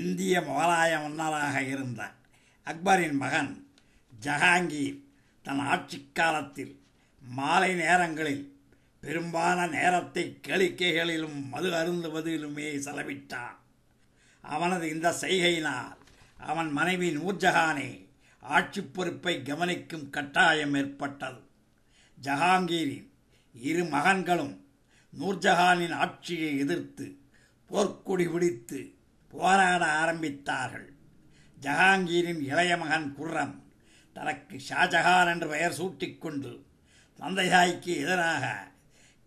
இந்திய முகலாய மன்னராக இருந்த அக்பரின் மகன் ஜஹாங்கீர் தன் ஆட்சி காலத்தில் மாலை நேரங்களில் பெரும்பாலான நேரத்தை கேளிக்கைகளிலும் மது அருந்துவதிலுமே செலவிட்டான் அவனது இந்த செய்கையினால் அவன் மனைவி நூர்ஜஹானே ஆட்சி பொறுப்பை கவனிக்கும் கட்டாயம் ஏற்பட்டது ஜஹாங்கீரின் இரு மகன்களும் நூர்ஜஹானின் ஆட்சியை எதிர்த்து போர்க்குடி பிடித்து போராட ஆரம்பித்தார்கள் ஜஹாங்கீரின் இளைய மகன் குர்ரம் தனக்கு ஷாஜஹான் என்று பெயர் சூட்டிக்கொண்டு தந்தையாய்க்கு எதிராக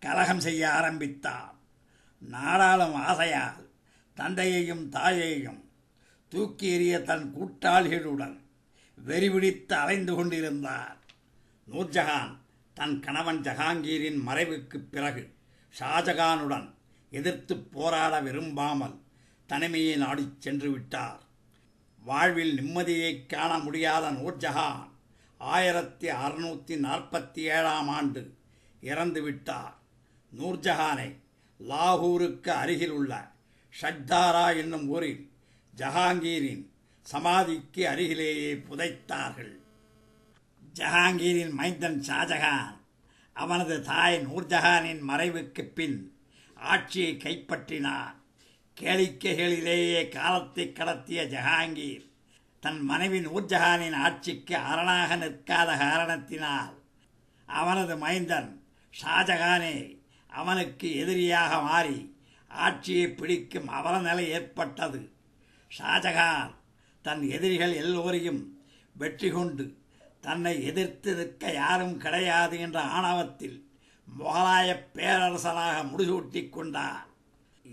கலகம் செய்ய ஆரம்பித்தார் நாடாளும் ஆசையால் தந்தையையும் தாயையும் தூக்கி எறிய தன் கூட்டாளிகளுடன் வெறிபிடித்து அலைந்து கொண்டிருந்தார் நூர்ஜஹான் தன் கணவன் ஜஹாங்கீரின் மறைவுக்குப் பிறகு ஷாஜகானுடன் எதிர்த்து போராட விரும்பாமல் தனிமையை நாடிச் சென்று விட்டார் வாழ்வில் நிம்மதியை காண முடியாத நூர்ஜஹான் ஆயிரத்தி அறுநூற்றி நாற்பத்தி ஏழாம் ஆண்டு இறந்துவிட்டார் நூர்ஜஹானை லாகூருக்கு அருகில் உள்ள ஷக்தாரா என்னும் ஊரில் ஜஹாங்கீரின் சமாதிக்கு அருகிலேயே புதைத்தார்கள் ஜஹாங்கீரின் மைந்தன் ஷாஜஹான் அவனது தாய் நூர்ஜஹானின் மறைவுக்கு பின் ஆட்சியை கைப்பற்றினார் கேளிக்கைகளிலேயே காலத்தை கடத்திய ஜஹாங்கீர் தன் மனைவி நூர்ஜஹானின் ஆட்சிக்கு அரணாக நிற்காத காரணத்தினால் அவனது மைந்தன் ஷாஜஹானே அவனுக்கு எதிரியாக மாறி ஆட்சியை பிடிக்கும் அவலநிலை நிலை ஏற்பட்டது ஷாஜஹான் தன் எதிரிகள் எல்லோரையும் வெற்றி கொண்டு தன்னை எதிர்த்து நிற்க யாரும் கிடையாது என்ற ஆணவத்தில் முகலாய பேரரசராக முடிசூட்டிக் கொண்டான்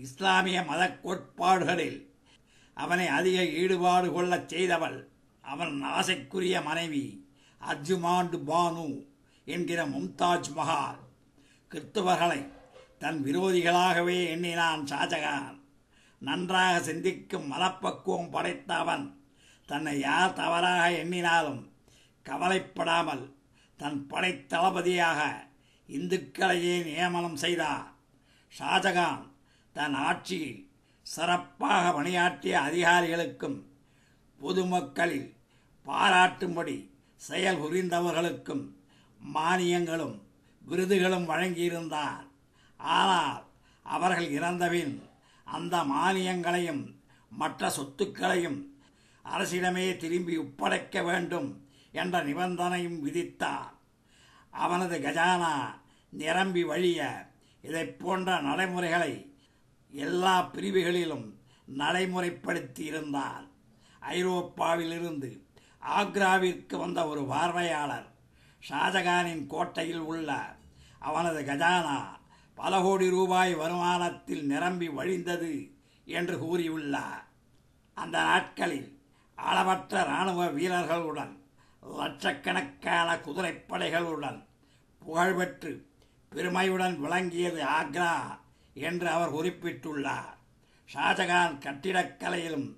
இஸ்லாமிய மத கோட்பாடுகளில் அவனை அதிக ஈடுபாடு கொள்ளச் செய்தவள் அவன் ஆசைக்குரிய மனைவி அர்ஜுமாண்டு பானு என்கிற மும்தாஜ் மஹால் கிறிஸ்துவர்களை தன் விரோதிகளாகவே எண்ணினான் ஷாஜகான் நன்றாக சிந்திக்கும் மனப்பக்குவம் படைத்த அவன் தன்னை யார் தவறாக எண்ணினாலும் கவலைப்படாமல் தன் படைத்தளபதியாக இந்துக்களையே நியமனம் செய்தார் ஷாஜகான் தன் ஆட்சியில் சிறப்பாக பணியாற்றிய அதிகாரிகளுக்கும் பொதுமக்களில் பாராட்டும்படி செயல் புரிந்தவர்களுக்கும் மானியங்களும் விருதுகளும் வழங்கியிருந்தார் ஆனால் அவர்கள் இறந்தபின் அந்த மானியங்களையும் மற்ற சொத்துக்களையும் அரசிடமே திரும்பி ஒப்படைக்க வேண்டும் என்ற நிபந்தனையும் விதித்தார் அவனது கஜானா நிரம்பி வழிய இதை போன்ற நடைமுறைகளை எல்லா பிரிவுகளிலும் நடைமுறைப்படுத்தி இருந்தார் ஐரோப்பாவிலிருந்து ஆக்ராவிற்கு வந்த ஒரு பார்வையாளர் ஷாஜகானின் கோட்டையில் உள்ள அவனது கஜானா பல கோடி ரூபாய் வருமானத்தில் நிரம்பி வழிந்தது என்று கூறியுள்ளார் அந்த நாட்களில் அளவற்ற இராணுவ வீரர்களுடன் லட்சக்கணக்கான குதிரைப்படைகளுடன் புகழ்பெற்று பெருமையுடன் விளங்கியது ஆக்ரா என்று அவர் குறிப்பிட்டுள்ளார் ஷாஜகான் கட்டிடக்கலையிலும்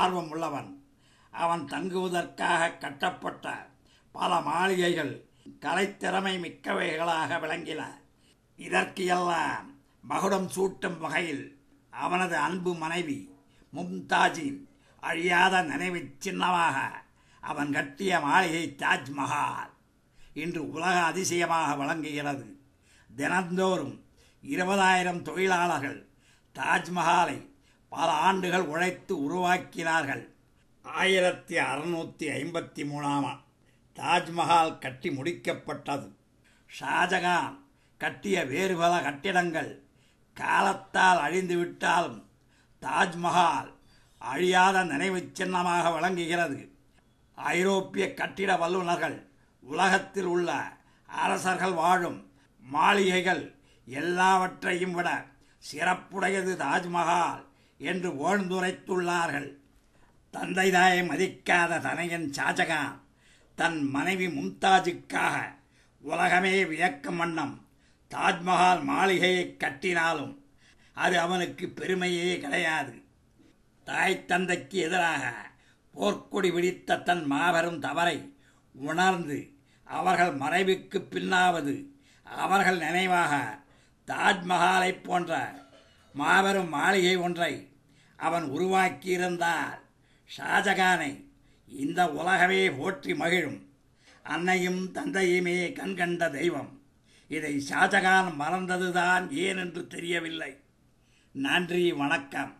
ஆர்வம் உள்ளவன் அவன் தங்குவதற்காக கட்டப்பட்ட பல மாளிகைகள் கலைத்திறமை மிக்கவைகளாக விளங்கின இதற்கு எல்லாம் மகுடம் சூட்டும் வகையில் அவனது அன்பு மனைவி மும்தாஜின் அழியாத நினைவு சின்னமாக அவன் கட்டிய மாளிகை தாஜ்மஹால் இன்று உலக அதிசயமாக வழங்குகிறது தினந்தோறும் இருபதாயிரம் தொழிலாளர்கள் தாஜ்மஹாலை பல ஆண்டுகள் உழைத்து உருவாக்கினார்கள் ஆயிரத்தி அறுநூற்றி ஐம்பத்தி மூணாம் தாஜ்மஹால் கட்டி முடிக்கப்பட்டது ஷாஜகான் கட்டிய வேறு பல கட்டிடங்கள் காலத்தால் அழிந்துவிட்டாலும் தாஜ்மஹால் அழியாத நினைவுச் சின்னமாக விளங்குகிறது ஐரோப்பிய கட்டிட வல்லுநர்கள் உலகத்தில் உள்ள அரசர்கள் வாழும் மாளிகைகள் எல்லாவற்றையும் விட சிறப்புடையது தாஜ்மஹால் என்று ஓழ்ந்துரைத்துள்ளார்கள் தாயை மதிக்காத தனையன் ஷாஜகான் தன் மனைவி மும்தாஜுக்காக உலகமே வியக்கும் வண்ணம் தாஜ்மஹால் மாளிகையை கட்டினாலும் அது அவனுக்கு பெருமையே கிடையாது தாய் தந்தைக்கு எதிராக போர்க்கொடி விடித்த தன் மாபெரும் தவறை உணர்ந்து அவர்கள் மறைவுக்கு பின்னாவது அவர்கள் நினைவாக தாஜ்மஹாலை போன்ற மாபெரும் மாளிகை ஒன்றை அவன் உருவாக்கியிருந்தார் ஷாஜகானை இந்த உலகமே போற்றி மகிழும் அன்னையும் தந்தையுமே கண்கண்ட தெய்வம் இதை ஷாஜகான் மறந்ததுதான் ஏன் என்று தெரியவில்லை நன்றி வணக்கம்